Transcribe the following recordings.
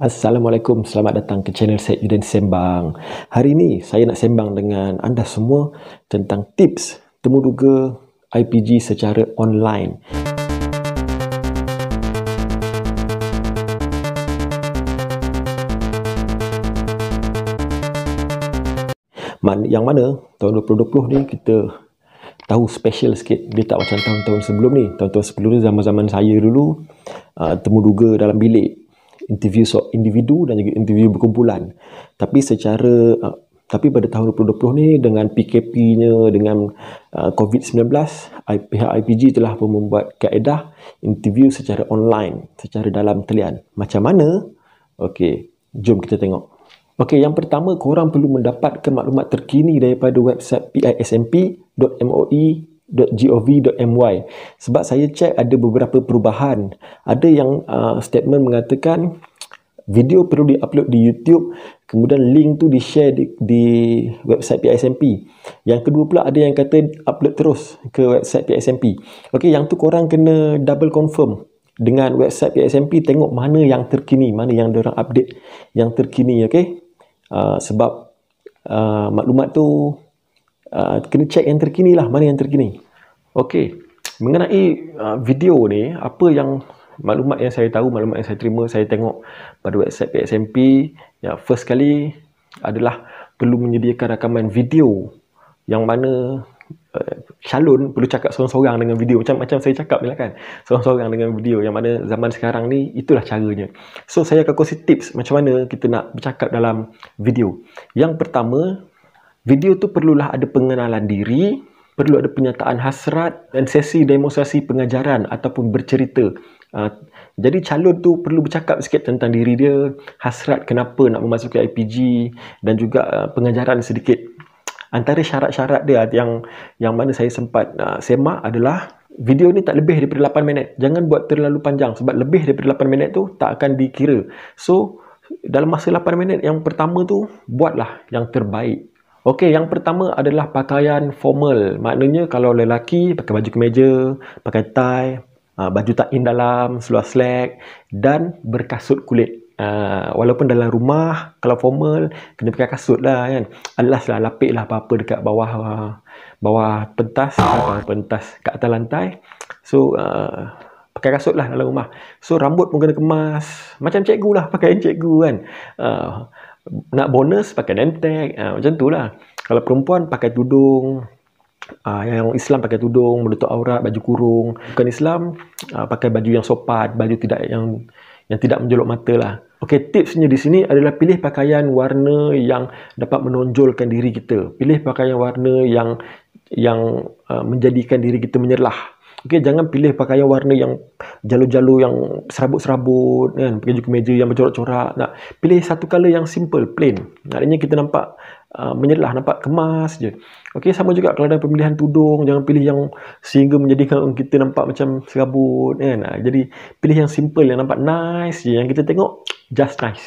Assalamualaikum, selamat datang ke channel saya Yudin Sembang. Hari ini saya nak sembang dengan anda semua tentang tips temuduga IPG secara online. Yang mana tahun 2020 ni kita tahu special sikit dia tak macam tahun-tahun sebelum ni tahun-tahun sebelum ni zaman-zaman saya dulu uh, temuduga dalam bilik interview so individu dan juga interview berkumpulan. Tapi secara uh, tapi pada tahun 2020 ni dengan PKP-nya dengan uh, COVID-19, I, pihak IPG telah pun membuat kaedah interview secara online, secara dalam talian. Macam mana? Okey, jom kita tengok. Okey, yang pertama korang perlu mendapatkan maklumat terkini daripada website pismp.moe .gov.my sebab saya cek ada beberapa perubahan ada yang uh, statement mengatakan video perlu diupload di YouTube kemudian link tu di-share di, di website PISMP yang kedua pula ada yang kata upload terus ke website PISMP ok yang tu korang kena double confirm dengan website PISMP tengok mana yang terkini mana yang diorang update yang terkini ok uh, ah, sebab uh, maklumat tu uh, kena cek yang terkini lah mana yang terkini ok mengenai uh, video ni apa yang maklumat yang saya tahu, maklumat yang saya terima, saya tengok pada website PSMP yang first kali adalah perlu menyediakan rakaman video yang mana calon eh, perlu cakap seorang-seorang dengan video macam macam saya cakap ni lah kan seorang-seorang dengan video yang mana zaman sekarang ni itulah caranya so saya akan kongsi tips macam mana kita nak bercakap dalam video yang pertama video tu perlulah ada pengenalan diri perlu ada penyataan hasrat dan sesi demonstrasi pengajaran ataupun bercerita Ah, jadi calon tu perlu bercakap sikit tentang diri dia, hasrat kenapa nak memasuki IPG dan juga uh, pengajaran sedikit. Antara syarat-syarat dia yang yang mana saya sempat uh, semak adalah video ni tak lebih daripada 8 minit. Jangan buat terlalu panjang sebab lebih daripada 8 minit tu tak akan dikira. So dalam masa 8 minit yang pertama tu buatlah yang terbaik. Okey, yang pertama adalah pakaian formal. Maknanya kalau lelaki pakai baju kemeja, pakai tie, Ah, baju tak in dalam, seluar slack dan berkasut kulit. Uh, walaupun dalam rumah kalau formal kena pakai kasut lah kan alas lah lapik lah apa-apa dekat bawah uh, bawah pentas uh, pentas kat atas lantai so uh, pakai kasut lah dalam rumah so rambut pun kena kemas macam cikgu lah pakai cikgu kan uh, nak bonus pakai nentek uh, macam tu lah kalau perempuan pakai tudung uh, yang Islam pakai tudung, menutup aurat, baju kurung. Bukan Islam uh, pakai baju yang sopan, baju tidak yang yang tidak menjolok mata lah. Okey, tipsnya di sini adalah pilih pakaian warna yang dapat menonjolkan diri kita. Pilih pakaian warna yang yang uh, menjadikan diri kita menyerlah. Okey, jangan pilih pakaian warna yang jalur-jalur yang serabut-serabut kan, pakai juga meja yang bercorak-corak. Nak pilih satu color yang simple, plain. Maknanya kita nampak Ah, menyedlah nampak kemas je. Okey sama juga kalau ada pemilihan tudung jangan pilih yang sehingga menjadikan kita nampak macam serabut kan. Ah, jadi pilih yang simple yang nampak nice je yang kita tengok just nice.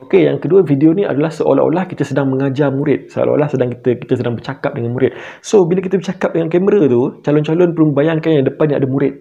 Okey yang kedua video ni adalah seolah-olah kita sedang mengajar murid, seolah-olah sedang kita kita sedang bercakap dengan murid. So bila kita bercakap dengan kamera tu, calon-calon perlu bayangkan yang depan ni ada murid.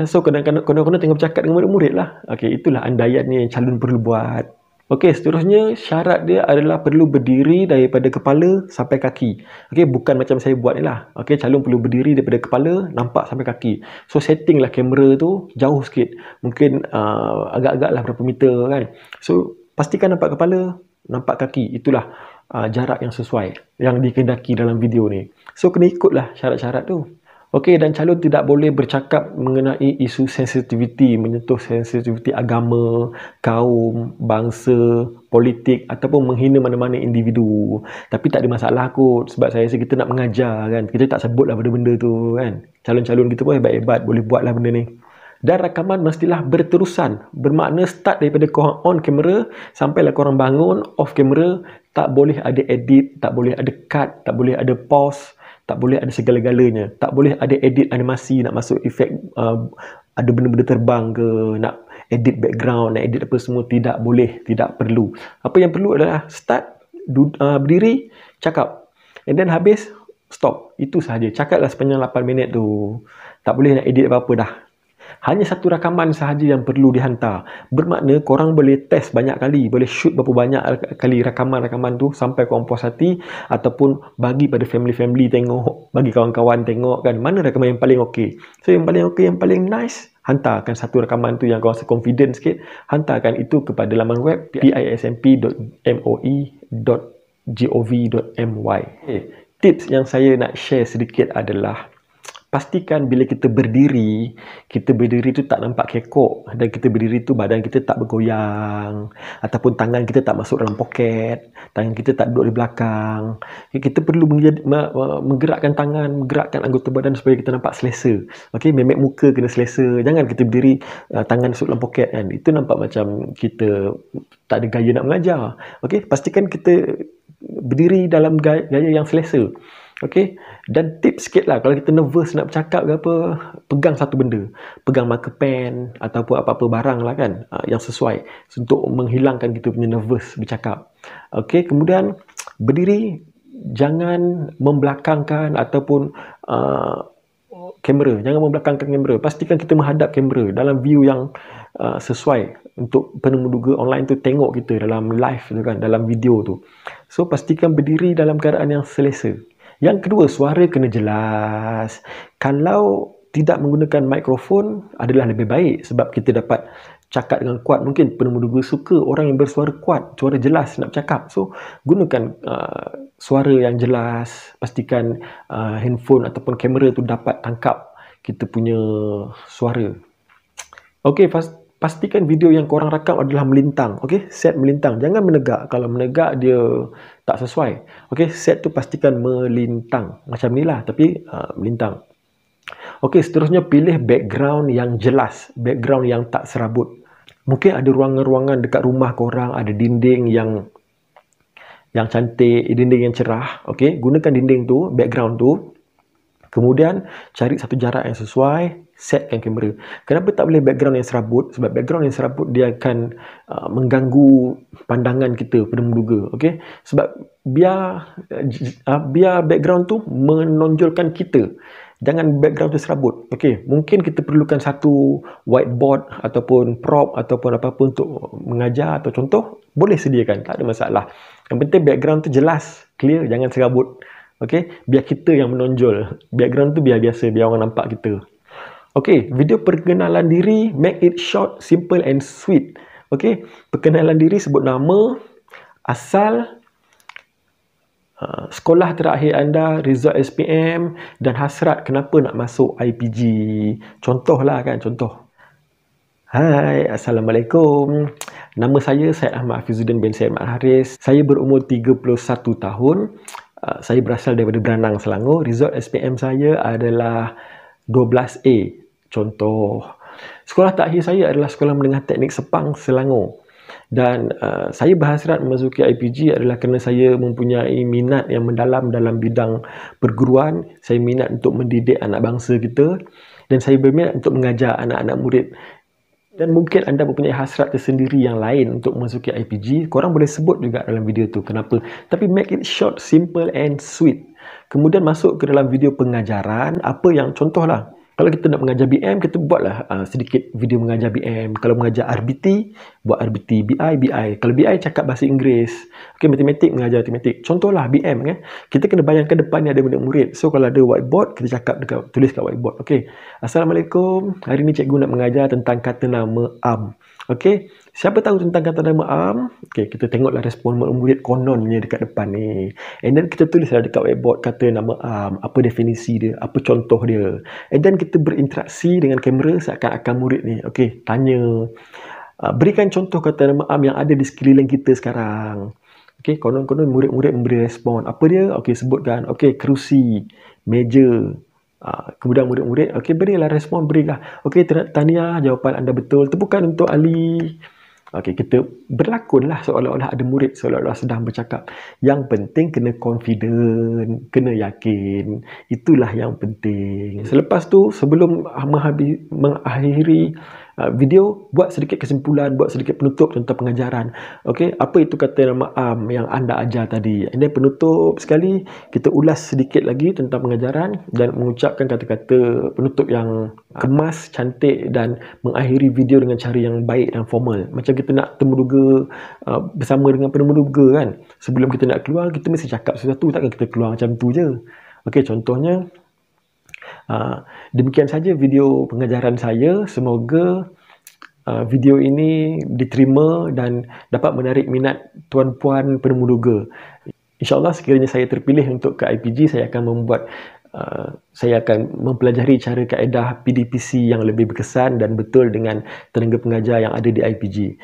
Ah, so kadang-kadang kena tengah bercakap dengan murid-murid lah. Okey itulah andaian ni yang calon perlu buat. Okey, seterusnya syarat dia adalah perlu berdiri daripada kepala sampai kaki. Okey, bukan macam saya buat ni lah. Okey, calon perlu berdiri daripada kepala nampak sampai kaki. So, setting lah kamera tu jauh sikit. Mungkin uh, agak-agak lah berapa meter kan. So, pastikan nampak kepala, nampak kaki. Itulah uh, jarak yang sesuai yang dikendaki dalam video ni. So, kena ikutlah syarat-syarat tu. Okey dan calon tidak boleh bercakap mengenai isu sensitiviti menyentuh sensitiviti agama, kaum, bangsa, politik ataupun menghina mana-mana individu. Tapi tak ada masalah kot sebab saya rasa kita nak mengajar kan. Kita tak sebutlah benda-benda tu kan. Calon-calon kita pun hebat-hebat boleh buatlah benda ni. Dan rakaman mestilah berterusan. Bermakna start daripada korang on kamera sampai lah korang bangun off kamera tak boleh ada edit, tak boleh ada cut, tak boleh ada pause tak boleh ada segala-galanya tak boleh ada edit animasi nak masuk efek uh, ada benda-benda terbang ke nak edit background nak edit apa semua tidak boleh tidak perlu apa yang perlu adalah start du- uh, berdiri cakap and then habis stop itu sahaja cakaplah sepanjang 8 minit tu tak boleh nak edit apa-apa dah hanya satu rakaman sahaja yang perlu dihantar. Bermakna korang boleh test banyak kali, boleh shoot berapa banyak kali rakaman-rakaman tu sampai korang puas hati ataupun bagi pada family-family tengok, bagi kawan-kawan tengok kan mana rakaman yang paling okey. So yang paling okey, yang paling nice, hantarkan satu rakaman tu yang kau rasa confident sikit, hantarkan itu kepada laman web pismp.moe.gov.my. Okay. Eh, tips yang saya nak share sedikit adalah pastikan bila kita berdiri, kita berdiri tu tak nampak kekok dan kita berdiri tu badan kita tak bergoyang ataupun tangan kita tak masuk dalam poket, tangan kita tak duduk di belakang. Kita perlu menggerakkan tangan, menggerakkan anggota badan supaya kita nampak selesa. Okey, memek muka kena selesa. Jangan kita berdiri uh, tangan masuk dalam poket kan. Itu nampak macam kita tak ada gaya nak mengajar. Okey, pastikan kita berdiri dalam gaya yang selesa. Okay? Dan tip sikit lah, kalau kita nervous nak bercakap ke apa, pegang satu benda. Pegang marker pen ataupun apa-apa barang lah kan ah, yang sesuai untuk menghilangkan kita punya nervous bercakap. Okay? Kemudian, berdiri. Jangan membelakangkan ataupun uh, kamera. Jangan membelakangkan kamera. Pastikan kita menghadap kamera dalam view yang uh, sesuai untuk penemuduga online tu tengok kita dalam live tu kan, dalam video tu. So, pastikan berdiri dalam keadaan yang selesa. Yang kedua, suara kena jelas. Kalau tidak menggunakan mikrofon adalah lebih baik sebab kita dapat cakap dengan kuat. Mungkin penemu suka orang yang bersuara kuat, suara jelas nak cakap. So, gunakan uh, suara yang jelas. Pastikan uh, handphone ataupun kamera tu dapat tangkap kita punya suara. Okay, first, pastikan video yang korang rakam adalah melintang. Okey, set melintang. Jangan menegak. Kalau menegak dia tak sesuai. Okey, set tu pastikan melintang. Macam ni lah. tapi uh, melintang. Okey, seterusnya pilih background yang jelas, background yang tak serabut. Mungkin ada ruangan-ruangan dekat rumah korang, ada dinding yang yang cantik, dinding yang cerah. Okey, gunakan dinding tu, background tu. Kemudian cari satu jarak yang sesuai, setkan kamera. Kenapa tak boleh background yang serabut? Sebab background yang serabut dia akan uh, mengganggu pandangan kita pada menduga. Okay? Sebab biar uh, biar background tu menonjolkan kita. Jangan background tu serabut. Okay, mungkin kita perlukan satu whiteboard ataupun prop ataupun apa-apa untuk mengajar atau contoh. Boleh sediakan. Tak ada masalah. Yang penting background tu jelas. Clear. Jangan serabut. Okay? Biar kita yang menonjol. Background tu biar biasa. Biar orang nampak kita. Okey, video perkenalan diri, make it short, simple and sweet. Okey, perkenalan diri sebut nama, asal, uh, sekolah terakhir anda, result SPM dan hasrat kenapa nak masuk IPG. Contoh lah kan, contoh. Hai, Assalamualaikum. Nama saya Syed Ahmad Hafizuddin bin Syed Mat Haris. Saya berumur 31 tahun. Uh, saya berasal daripada Beranang, Selangor. Result SPM saya adalah 12A. Contoh, sekolah terakhir saya adalah Sekolah Menengah Teknik Sepang, Selangor. Dan uh, saya berhasrat memasuki IPG adalah kerana saya mempunyai minat yang mendalam dalam bidang perguruan. Saya minat untuk mendidik anak bangsa kita dan saya berminat untuk mengajar anak-anak murid dan mungkin anda mempunyai hasrat tersendiri yang lain untuk memasuki IPG korang boleh sebut juga dalam video tu kenapa tapi make it short simple and sweet kemudian masuk ke dalam video pengajaran apa yang contohlah kalau kita nak mengajar BM, kita buatlah uh, sedikit video mengajar BM. Kalau mengajar RBT, buat RBT. BI, BI. Kalau BI, cakap bahasa Inggeris. Okay, matematik, mengajar matematik. Contohlah BM. Eh. Kita kena bayangkan depan ni ada benda murid. So, kalau ada whiteboard, kita cakap dekat, tulis kat whiteboard. Okay. Assalamualaikum. Hari ni cikgu nak mengajar tentang kata nama am. Okay. Siapa tahu tentang kata nama am? Okay, kita tengoklah respon murid kononnya dekat depan ni. And then, kita tulislah dekat whiteboard kata nama am. Apa definisi dia? Apa contoh dia? And then, kita kita berinteraksi dengan kamera seakan-akan murid ni. Okey, tanya. Ah, berikan contoh kata maaf yang ada di sekeliling kita sekarang. Okey, konon-konon murid-murid memberi respon. Apa dia? Okey, sebutkan. Okey, kerusi, meja. Ah, kemudian murid-murid, okey, berilah respon, berilah. Okey, tanya jawapan anda betul. Tepukan untuk Ali. Okay, kita berlakonlah seolah-olah ada murid, seolah-olah sedang bercakap. Yang penting kena confident, kena yakin. Itulah yang penting. Selepas tu, sebelum menghabis, mengakhiri Ah, video buat sedikit kesimpulan buat sedikit penutup tentang pengajaran okey apa itu kata nama am yang anda ajar tadi Ini penutup sekali kita ulas sedikit lagi tentang pengajaran dan mengucapkan kata-kata penutup yang kemas cantik dan mengakhiri video dengan cara yang baik dan formal macam kita nak temuduga uh, ah, bersama dengan penemuduga kan sebelum kita nak keluar kita mesti cakap sesuatu takkan kita keluar macam tu je okey contohnya Uh, demikian saja video pengajaran saya. Semoga uh, video ini diterima dan dapat menarik minat tuan-puan penemuduga. InsyaAllah sekiranya saya terpilih untuk ke IPG, saya akan membuat Uh, saya akan mempelajari cara kaedah PDPC yang lebih berkesan dan betul dengan tenaga pengajar yang ada di IPG.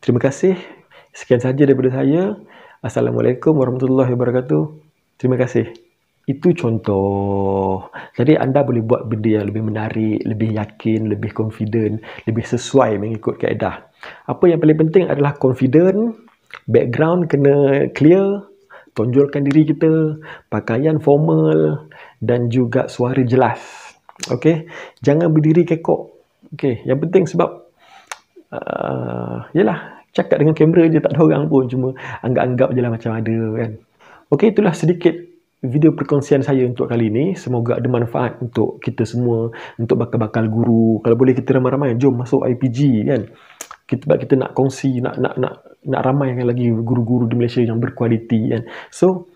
Terima kasih. Sekian saja daripada saya. Assalamualaikum warahmatullahi wabarakatuh. Terima kasih. Itu contoh. Jadi anda boleh buat benda yang lebih menarik, lebih yakin, lebih confident, lebih sesuai mengikut kaedah. Apa yang paling penting adalah confident, background kena clear, tonjolkan diri kita, pakaian formal dan juga suara jelas. Okey, jangan berdiri kekok. Okey, yang penting sebab uh, yelah, cakap dengan kamera je tak ada orang pun cuma anggap-anggap je lah macam ada kan. Okey, itulah sedikit video perkongsian saya untuk kali ini. Semoga ada manfaat untuk kita semua, untuk bakal-bakal guru. Kalau boleh kita ramai-ramai, jom masuk IPG kan. Kita buat kita nak kongsi, nak nak nak nak ramai lagi guru-guru di Malaysia yang berkualiti kan. So,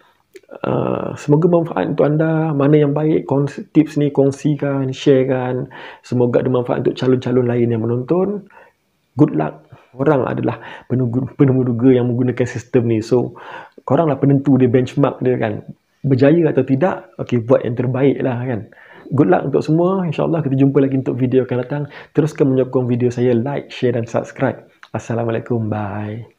uh, semoga manfaat untuk anda. Mana yang baik, tips ni kongsikan, sharekan. Semoga ada manfaat untuk calon-calon lain yang menonton. Good luck korang adalah penemu duga yang menggunakan sistem ni so koranglah penentu dia benchmark dia kan berjaya atau tidak, okay buat yang terbaik lah kan. Good luck untuk semua. InsyaAllah kita jumpa lagi untuk video akan datang. Teruskan menyokong video saya. Like, share dan subscribe. Assalamualaikum. Bye.